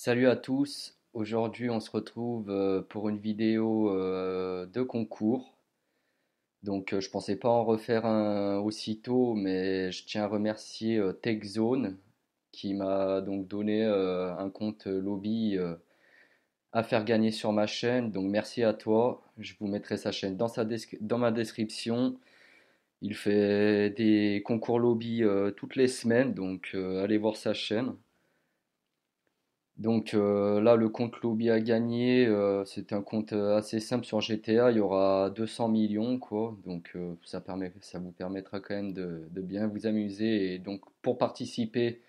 Salut à tous, aujourd'hui on se retrouve euh, pour une vidéo euh, de concours. Donc euh, je pensais pas en refaire un aussitôt, mais je tiens à remercier TechZone qui m'a donc donné un compte lobby à faire gagner sur ma chaîne. Donc merci à toi, je vous mettrai sa chaîne dans, dans ma description. Il fait des concours lobby toutes les semaines, donc allez voir sa chaîne. Donc euh, là, le compte lobby a gagné, euh, c'est un compte euh, assez simple sur GTA. Il y aura 200 millions, quoi. Donc ça, vous permettra quand même de, bien vous amuser. Et donc pour participer,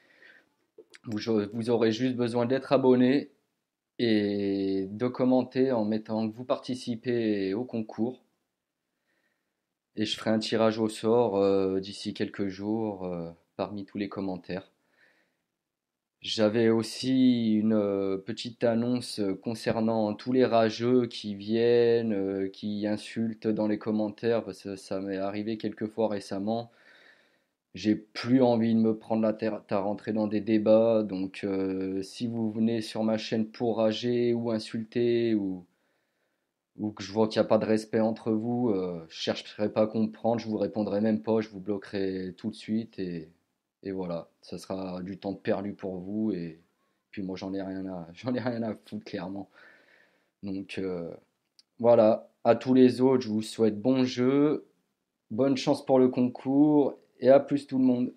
vous aurez juste besoin d'être abonné et de commenter en mettant que vous participez au concours. Et je ferai un tirage au sort d'ici quelques jours parmi tous les commentaires. J'avais aussi une euh, petite annonce euh, concernant tous les rageux qui viennent, euh, qui insultent dans les commentaires, parce que ça m'est arrivé quelquefois récemment. J'ai plus envie de me prendre la tête à rentrer dans des débats, donc si vous venez sur ma chaîne pour rager ou insulter ou, ou que je vois qu'il n'y a pas de respect entre vous, je ne chercherai pas à comprendre, je vous répondrai même pas, je vous bloquerai tout de suite et et voilà, ça sera du temps perdu pour vous. Et puis moi, j'en ai rien à, j'en ai rien à foutre, clairement. Donc euh, voilà, à tous les autres, je vous souhaite bon jeu, bonne chance pour le concours et à plus tout le monde.